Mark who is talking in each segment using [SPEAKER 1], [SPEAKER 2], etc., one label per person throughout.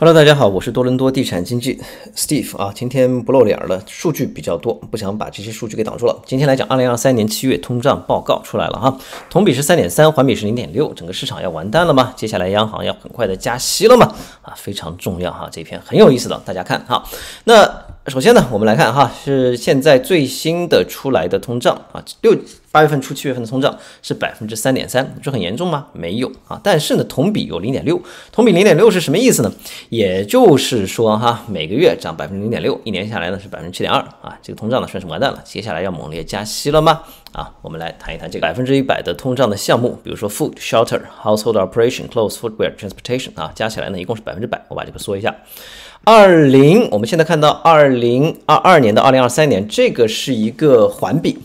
[SPEAKER 1] Hello，大家好，我是多伦多地产经济 Steve 啊，今天不露脸了，数据比较多，不想把这些数据给挡住了。今天来讲，二零二三年七月通胀报告出来了哈，同比是三点三，环比是零点六，整个市场要完蛋了吗？接下来央行要很快的加息了吗？啊，非常重要哈，这篇很有意思的，大家看哈。那首先呢，我们来看哈，是现在最新的出来的通胀啊，六。八月份出七月份的通胀是百分之三点三，这很严重吗？没有啊，但是呢，同比有零点六，同比零点六是什么意思呢？也就是说哈，每个月涨百分之零点六，一年下来呢是百分之七点二啊，这个通胀呢算是完蛋了。接下来要猛烈加息了吗？啊，我们来谈一谈这个百分之一百的通胀的项目，比如说 food, shelter, household operation, clothes, footwear, transportation 啊，加起来呢一共是百分之百。我把这个说一下，二零我们现在看到二零二二年到二零二三年，这个是一个环比。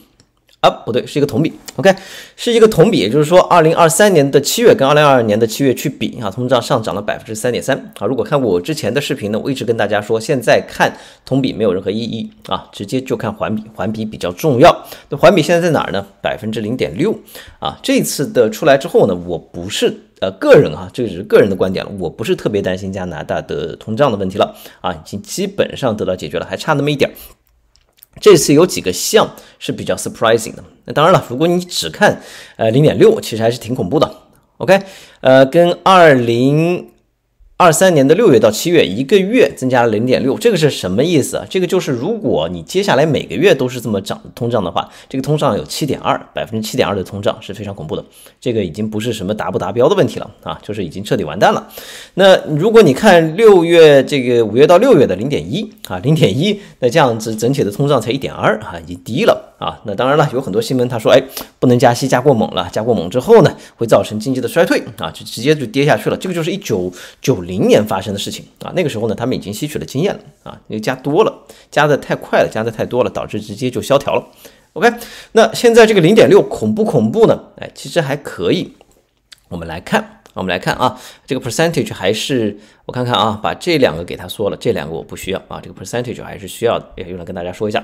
[SPEAKER 1] 啊，不对，是一个同比，OK，是一个同比，也就是说，二零二三年的七月跟二零二二年的七月去比，啊，通胀上涨了百分之三点三，啊，如果看过我之前的视频呢，我一直跟大家说，现在看同比没有任何意义啊，直接就看环比，环比比较重要。那环比现在在哪儿呢？百分之零点六，啊，这次的出来之后呢，我不是呃个人啊，这只是个人的观点了，我不是特别担心加拿大的通胀的问题了，啊，已经基本上得到解决了，还差那么一点儿。这次有几个项是比较 surprising 的，那当然了，如果你只看呃零点六，其实还是挺恐怖的。OK，呃，跟二零。二三年的六月到七月，一个月增加了零点六，这个是什么意思啊？这个就是如果你接下来每个月都是这么涨通胀的话，这个通胀有七点二，百分之七点二的通胀是非常恐怖的，这个已经不是什么达不达标的问题了啊，就是已经彻底完蛋了。那如果你看六月这个五月到六月的零点一啊，零点一，那这样子整体的通胀才一点二啊，已经低了啊。那当然了，有很多新闻他说，哎，不能加息加过猛了，加过猛之后呢，会造成经济的衰退啊，就直接就跌下去了。这个就是一九九。零年发生的事情啊，那个时候呢，他们已经吸取了经验了啊，为加多了，加的太快了，加的太多了，导致直接就萧条了。OK，那现在这个零点六恐不恐怖呢？哎，其实还可以。我们来看，我们来看啊，这个 percentage 还是我看看啊，把这两个给他说了，这两个我不需要啊，这个 percentage 还是需要，也用来跟大家说一下。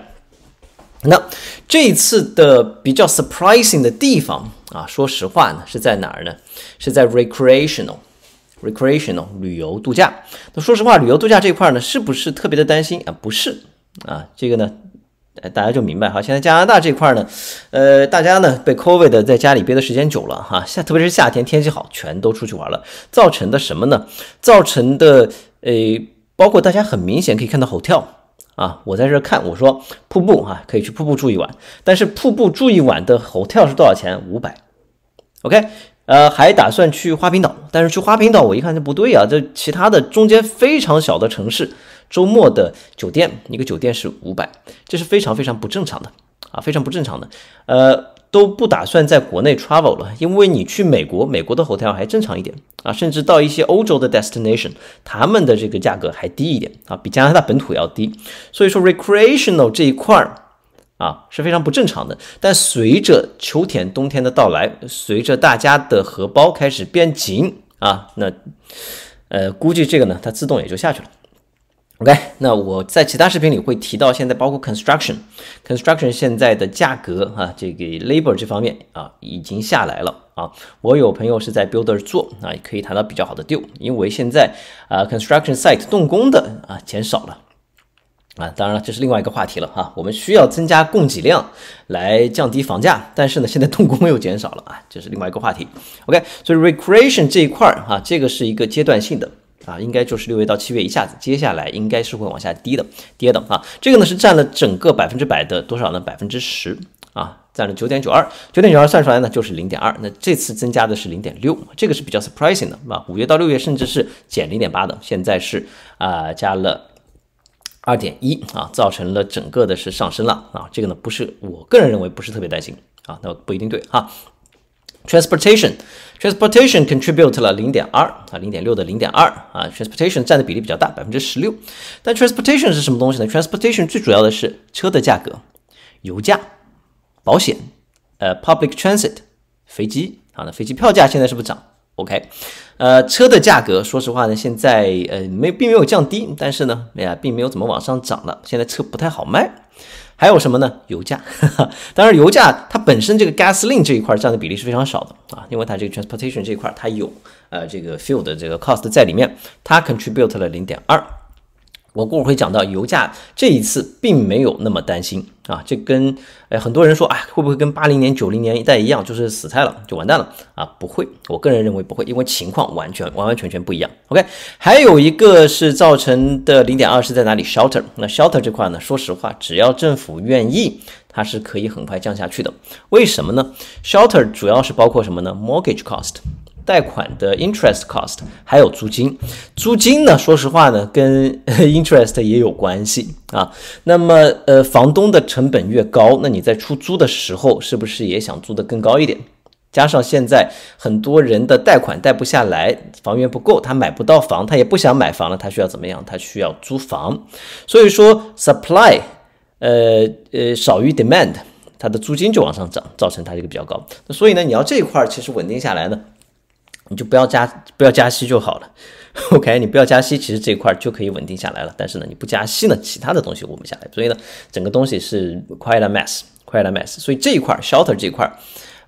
[SPEAKER 1] 那这次的比较 surprising 的地方啊，说实话呢是在哪儿呢？是在 recreational。recreational 旅游度假，那说实话，旅游度假这块呢，是不是特别的担心啊？不是啊，这个呢，大家就明白哈。现在加拿大这块呢，呃，大家呢被 COVID 在家里憋的时间久了哈，夏特别是夏天天气好，全都出去玩了，造成的什么呢？造成的呃，包括大家很明显可以看到 hotel 啊，我在这看，我说瀑布啊，可以去瀑布住一晚，但是瀑布住一晚的 hotel 是多少钱？五百，OK。呃，还打算去花瓶岛，但是去花瓶岛我一看就不对啊！这其他的中间非常小的城市，周末的酒店，一个酒店是五百，这是非常非常不正常的啊，非常不正常的。呃，都不打算在国内 travel 了，因为你去美国，美国的 hotel 还正常一点啊，甚至到一些欧洲的 destination，他们的这个价格还低一点啊，比加拿大本土要低。所以说 recreational 这一块儿。啊，是非常不正常的。但随着秋天、冬天的到来，随着大家的荷包开始变紧啊，那呃，估计这个呢，它自动也就下去了。OK，那我在其他视频里会提到，现在包括 construction，construction 现在的价格啊，这个 labor 这方面啊，已经下来了啊。我有朋友是在 builder 做，啊，也可以谈到比较好的 deal，因为现在啊，construction site 动工的啊减少了。啊，当然了，这是另外一个话题了哈。我们需要增加供给量来降低房价，但是呢，现在动工又减少了啊，这是另外一个话题。OK，所以 recreation 这一块儿哈，这个是一个阶段性的啊，应该就是六月到七月一下子，接下来应该是会往下跌的，跌的啊。这个呢是占了整个百分之百的多少呢？百分之十啊，占了九点九二，九点九二算出来呢就是零点二，那这次增加的是零点六，这个是比较 surprising 的啊。五月到六月甚至是减零点八的，现在是啊加了。二点一啊，造成了整个的是上升了啊，这个呢不是我个人认为不是特别担心啊，那不一定对哈。Transportation，transportation c o n t r i b u t e 了零点二啊，零点六的零点二啊，transportation 占的比例比较大，百分之十六。但 transportation 是什么东西呢？transportation 最主要的是车的价格、油价、保险，呃，public transit、飞机啊，那飞机票价现在是不是涨？OK，呃，车的价格，说实话呢，现在呃没并没有降低，但是呢，哎呀，并没有怎么往上涨了。现在车不太好卖，还有什么呢？油价，当然油价它本身这个 gasoline 这一块占的比例是非常少的啊，因为它这个 transportation 这一块它有呃这个 fuel 的这个 cost 在里面，它 c o n t r i b u t e 了零点二。我过会会讲到油价，这一次并没有那么担心啊，这跟哎很多人说啊，会不会跟八零年、九零年一代一样，就是死菜了，就完蛋了啊？不会，我个人认为不会，因为情况完全完完全全不一样。OK，还有一个是造成的零点二是在哪里？Shelter，那 Shelter 这块呢？说实话，只要政府愿意，它是可以很快降下去的。为什么呢？Shelter 主要是包括什么呢？Mortgage cost。贷款的 interest cost 还有租金，租金呢？说实话呢，跟 interest 也有关系啊。那么，呃，房东的成本越高，那你在出租的时候，是不是也想租的更高一点？加上现在很多人的贷款贷不下来，房源不够，他买不到房，他也不想买房了，他需要怎么样？他需要租房。所以说 supply，呃呃，少于 demand，它的租金就往上涨，造成它这个比较高。那所以呢，你要这一块其实稳定下来呢？你就不要加不要加息就好了，OK？你不要加息，其实这一块就可以稳定下来了。但是呢，你不加息呢，其他的东西稳不下来，所以呢，整个东西是 quite a mess，quite a mess。所以这一块 shelter 这一块，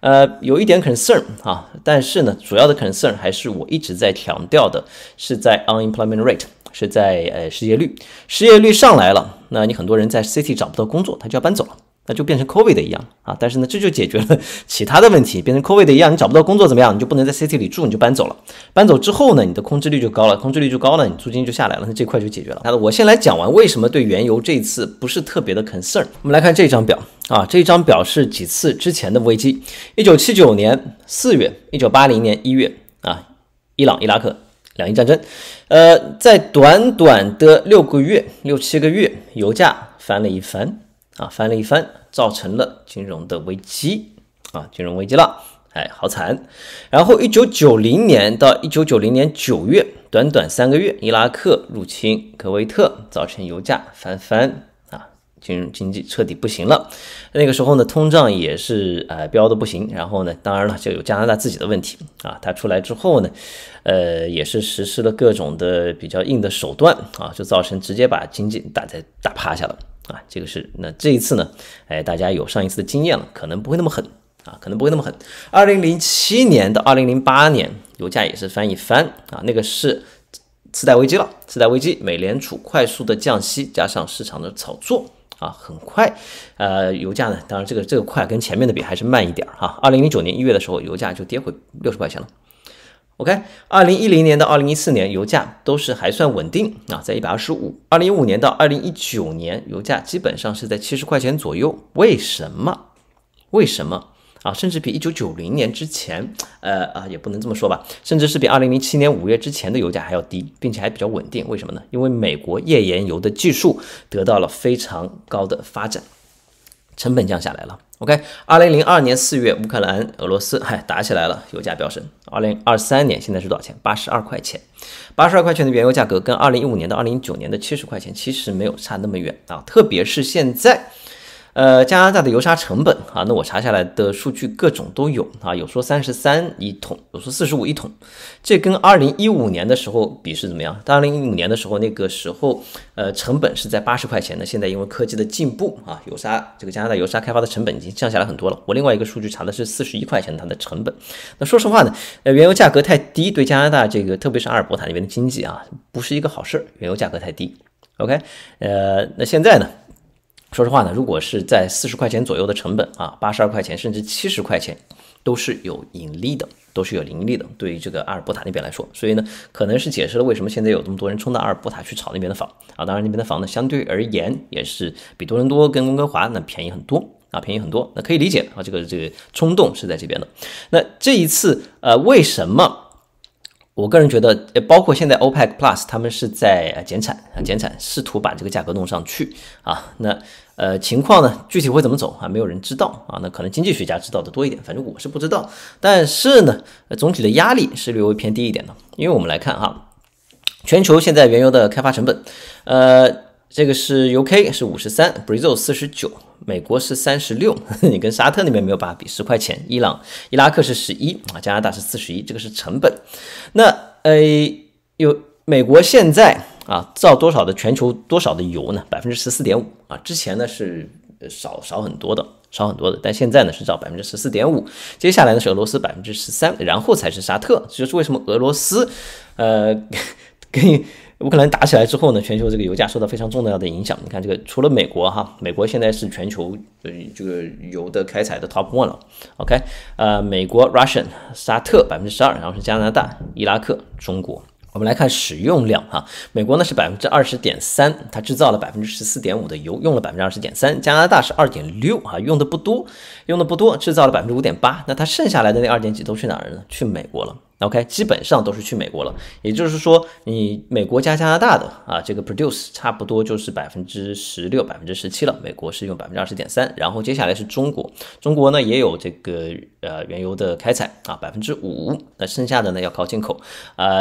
[SPEAKER 1] 呃，有一点 concern 啊。但是呢，主要的 concern 还是我一直在强调的，是在 unemployment rate，是在呃失业率。失业率上来了，那你很多人在 city 找不到工作，他就要搬走了。那就变成 Covid 的一样啊，但是呢，这就解决了其他的问题，变成 Covid 的一样，你找不到工作怎么样，你就不能在 City 里住，你就搬走了。搬走之后呢，你的空置率就高了，空置率就高了，你租金就下来了，那这块就解决了。好的，我先来讲完为什么对原油这次不是特别的 Concern。我们来看这张表啊，这张表是几次之前的危机：1979年4月，1980年1月啊，伊朗伊拉克两伊战争，呃，在短短的六个月、六七个月，油价翻了一番。啊，翻了一番，造成了金融的危机啊，金融危机了，哎，好惨。然后一九九零年到一九九零年九月，短短三个月，伊拉克入侵科威特，造成油价翻番啊，金融经济彻底不行了。那个时候呢，通胀也是啊，飙的不行。然后呢，当然了，就有加拿大自己的问题啊，它出来之后呢，呃，也是实施了各种的比较硬的手段啊，就造成直接把经济打在打趴下了。啊，这个是那这一次呢，哎，大家有上一次的经验了，可能不会那么狠啊，可能不会那么狠。二零零七年到二零零八年，油价也是翻一番啊，那个是次贷危机了，次贷危机，美联储快速的降息加上市场的炒作啊，很快，呃，油价呢，当然这个这个快跟前面的比还是慢一点哈。二零零九年一月的时候，油价就跌回六十块钱了。OK，二零一零年到二零一四年，油价都是还算稳定，啊，在一百二十五。二零一五年到二零一九年，油价基本上是在七十块钱左右。为什么？为什么？啊，甚至比一九九零年之前，呃啊，也不能这么说吧，甚至是比二零零七年五月之前的油价还要低，并且还比较稳定。为什么呢？因为美国页岩油的技术得到了非常高的发展，成本降下来了。O.K. 二零零二年四月，乌克兰、俄罗斯嗨打起来了，油价飙升。二零二三年现在是多少钱？八十二块钱，八十二块钱的原油价格跟二零一五年到二零一九年的七十块钱其实没有差那么远啊，特别是现在。呃，加拿大的油砂成本啊，那我查下来的数据各种都有啊，有说三十三一桶，有说四十五一桶，这跟二零一五年的时候比是怎么样？到二零一五年的时候，那个时候呃成本是在八十块钱的，现在因为科技的进步啊，油砂这个加拿大油砂开发的成本已经降下来很多了。我另外一个数据查的是四十一块钱它的成本。那说实话呢，呃原油价格太低，对加拿大这个特别是阿尔伯塔那边的经济啊，不是一个好事。原油价格太低。OK，呃，那现在呢？说实话呢，如果是在四十块钱左右的成本啊，八十二块钱甚至七十块钱，都是有盈利的，都是有盈利的。对于这个阿尔伯塔那边来说，所以呢，可能是解释了为什么现在有这么多人冲到阿尔伯塔去炒那边的房啊。当然，那边的房呢，相对而言也是比多伦多跟温哥华那便宜很多啊，便宜很多。那可以理解啊，这个这个冲动是在这边的。那这一次呃，为什么我个人觉得，包括现在 OPEC Plus 他们是在减产啊，减产，试图把这个价格弄上去啊，那。呃，情况呢，具体会怎么走啊？没有人知道啊。那可能经济学家知道的多一点，反正我是不知道。但是呢，总体的压力是略微偏低一点的，因为我们来看哈，全球现在原油的开发成本，呃，这个是 UK 是五十三，Brazil 四十九，美国是三十六，你跟沙特那边没有办法比，十块钱。伊朗、伊拉克是十一啊，加拿大是四十一，这个是成本。那呃，有美国现在。啊，造多少的全球多少的油呢？百分之十四点五啊！之前呢是少少很多的，少很多的，但现在呢是造百分之十四点五。接下来呢是俄罗斯百分之十三，然后才是沙特。这就是为什么俄罗斯，呃，跟乌克兰打起来之后呢，全球这个油价受到非常重要的影响。你看这个，除了美国哈，美国现在是全球呃这个油的开采的 top one 了。OK，呃，美国 Russian，沙特百分之十二，然后是加拿大、伊拉克、中国。我们来看使用量哈，美国呢是百分之二十点三，它制造了百分之十四点五的油，用了百分之二十点三。加拿大是二点六啊，用的不多，用的不多，制造了百分之五点八。那它剩下来的那二点几都去哪儿了呢？去美国了。OK，基本上都是去美国了。也就是说，你美国加加拿大的啊，这个 produce 差不多就是百分之十六、百分之十七了。美国是用百分之二十点三，然后接下来是中国，中国呢也有这个呃原油的开采啊，百分之五。那剩下的呢要靠进口啊。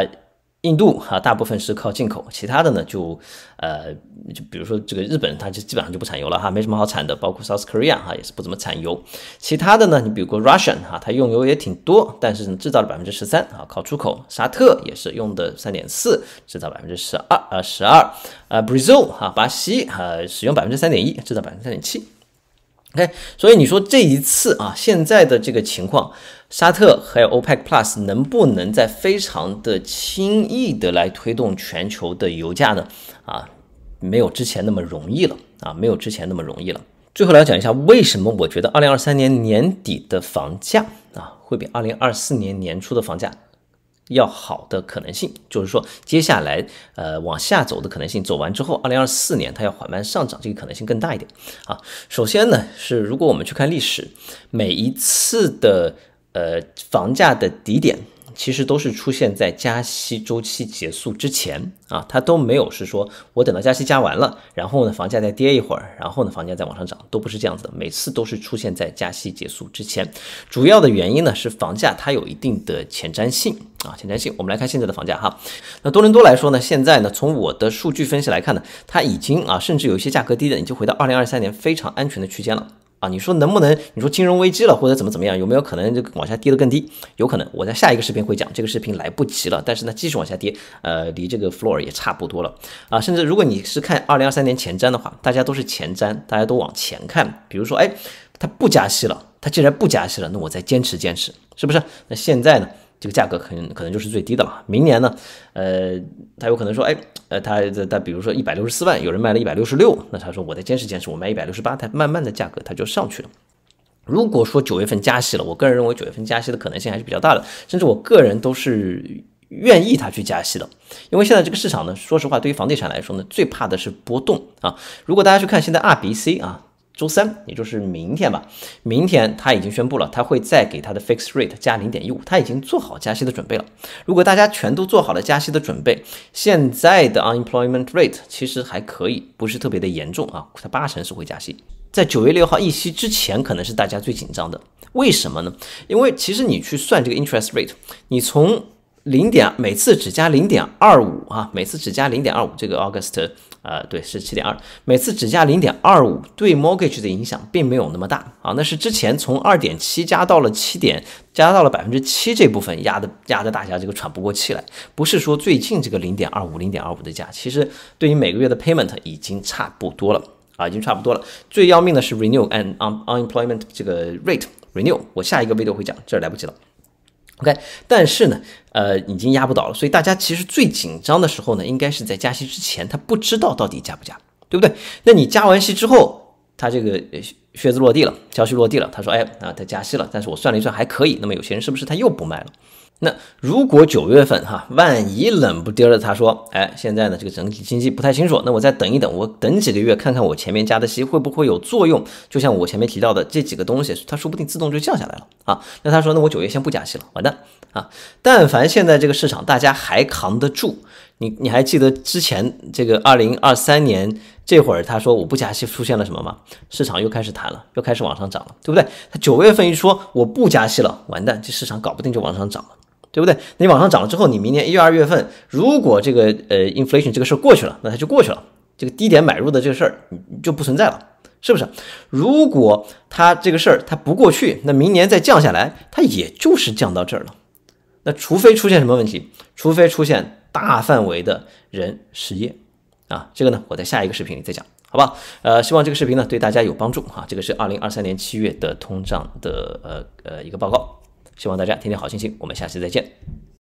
[SPEAKER 1] 印度哈大部分是靠进口，其他的呢就，呃，就比如说这个日本，它就基本上就不产油了哈，没什么好产的。包括 South Korea 哈也是不怎么产油，其他的呢，你比如 Russian 哈，它用油也挺多，但是呢制造了百分之十三啊，靠出口。沙特也是用的三点四，制造百分之十二啊十二啊 Brazil 哈巴西哈使用百分之三点一，制造百分之三点七。OK，所以你说这一次啊，现在的这个情况。沙特还有 OPEC Plus 能不能在非常的轻易的来推动全球的油价呢？啊，没有之前那么容易了啊，没有之前那么容易了。最后来讲一下，为什么我觉得二零二三年年底的房价啊，会比二零二四年年初的房价要好的可能性，就是说接下来呃往下走的可能性，走完之后，二零二四年它要缓慢上涨，这个可能性更大一点啊。首先呢是如果我们去看历史，每一次的。呃，房价的底点其实都是出现在加息周期结束之前啊，它都没有是说我等到加息加完了，然后呢房价再跌一会儿，然后呢房价再往上涨，都不是这样子的，每次都是出现在加息结束之前。主要的原因呢是房价它有一定的前瞻性啊，前瞻性。我们来看现在的房价哈，那多伦多来说呢，现在呢从我的数据分析来看呢，它已经啊，甚至有一些价格低的已经回到二零二三年非常安全的区间了。啊，你说能不能？你说金融危机了或者怎么怎么样，有没有可能就往下跌得更低？有可能，我在下一个视频会讲，这个视频来不及了。但是呢，继续往下跌，呃，离这个 floor 也差不多了啊。甚至如果你是看二零二三年前瞻的话，大家都是前瞻，大家都往前看。比如说，哎，它不加息了，它既然不加息了，那我再坚持坚持，是不是？那现在呢？这个价格可能可能就是最低的了。明年呢，呃，他有可能说，哎，呃，他他比如说一百六十四万，有人卖了一百六十六，那他说我再坚持坚持，我卖一百六十八台，慢慢的价格它就上去了。如果说九月份加息了，我个人认为九月份加息的可能性还是比较大的，甚至我个人都是愿意他去加息的，因为现在这个市场呢，说实话，对于房地产来说呢，最怕的是波动啊。如果大家去看现在 RBC 啊。周三，也就是明天吧。明天他已经宣布了，他会再给他的 fixed rate 加零点一五。他已经做好加息的准备了。如果大家全都做好了加息的准备，现在的 unemployment rate 其实还可以，不是特别的严重啊。它八成是会加息。在九月六号议息之前，可能是大家最紧张的。为什么呢？因为其实你去算这个 interest rate，你从零点每次只加零点二五啊，每次只加零点二五。这个 August 呃，对，是七点二，每次只加零点二五，对 mortgage 的影响并没有那么大啊。那是之前从二点七加到了七点，加到了百分之七这部分压的压得大家这个喘不过气来。不是说最近这个零点二五零点二五的价，其实对于每个月的 payment 已经差不多了啊，已经差不多了。最要命的是 renew and unemployment 这个 rate renew，我下一个 video 会讲，这儿来不及了。OK，但是呢，呃，已经压不倒了，所以大家其实最紧张的时候呢，应该是在加息之前，他不知道到底加不加，对不对？那你加完息之后，他这个靴子落地了，消息落地了，他说，哎，啊，他加息了，但是我算了一算还可以，那么有些人是不是他又不卖了？那如果九月份哈，万一冷不丁的他说，哎，现在呢这个整体经济不太清楚，那我再等一等，我等几个月看看我前面加的息会不会有作用？就像我前面提到的这几个东西，他说不定自动就降下来了啊。那他说，那我九月先不加息了，完蛋啊！但凡现在这个市场大家还扛得住，你你还记得之前这个二零二三年这会儿他说我不加息出现了什么吗？市场又开始弹了，又开始往上涨了，对不对？他九月份一说我不加息了，完蛋，这市场搞不定就往上涨了。对不对？你往上涨了之后，你明年一月、二月份，如果这个呃 inflation 这个事儿过去了，那它就过去了，这个低点买入的这个事儿就不存在了，是不是？如果它这个事儿它不过去，那明年再降下来，它也就是降到这儿了。那除非出现什么问题，除非出现大范围的人失业啊，这个呢，我在下一个视频里再讲，好吧？呃，希望这个视频呢对大家有帮助哈。这个是二零二三年七月的通胀的呃呃一个报告。希望大家天天好心情。我们下期再见。